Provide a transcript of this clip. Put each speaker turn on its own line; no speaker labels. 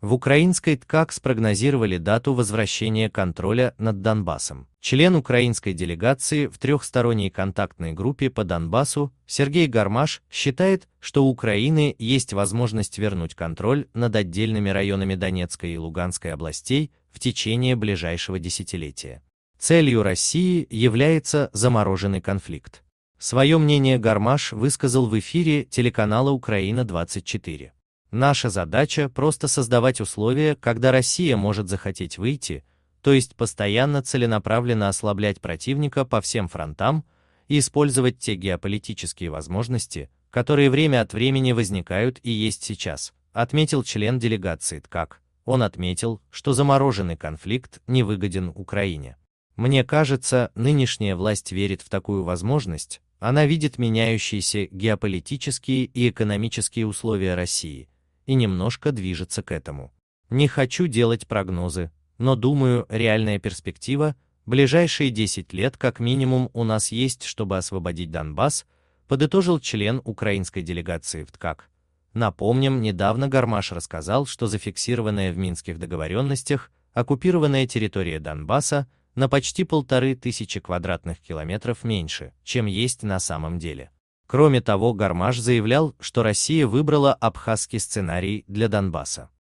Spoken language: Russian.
В украинской ткакс прогнозировали дату возвращения контроля над Донбассом. Член украинской делегации в трехсторонней контактной группе по Донбассу Сергей Гармаш считает, что у Украины есть возможность вернуть контроль над отдельными районами Донецкой и Луганской областей в течение ближайшего десятилетия. Целью России является замороженный конфликт. Свое мнение Гармаш высказал в эфире телеканала «Украина-24». Наша задача просто создавать условия, когда Россия может захотеть выйти, то есть постоянно целенаправленно ослаблять противника по всем фронтам и использовать те геополитические возможности, которые время от времени возникают и есть сейчас, отметил член делегации ТКАК. Он отметил, что замороженный конфликт не выгоден Украине. Мне кажется, нынешняя власть верит в такую возможность, она видит меняющиеся геополитические и экономические условия России – и немножко движется к этому. Не хочу делать прогнозы, но думаю, реальная перспектива – ближайшие 10 лет как минимум у нас есть, чтобы освободить Донбасс, подытожил член украинской делегации в ТКАК. Напомним, недавно Гармаш рассказал, что зафиксированная в минских договоренностях оккупированная территория Донбасса на почти полторы тысячи квадратных километров меньше, чем есть на самом деле. Кроме того, Гармаш заявлял, что Россия выбрала абхазский сценарий для Донбасса.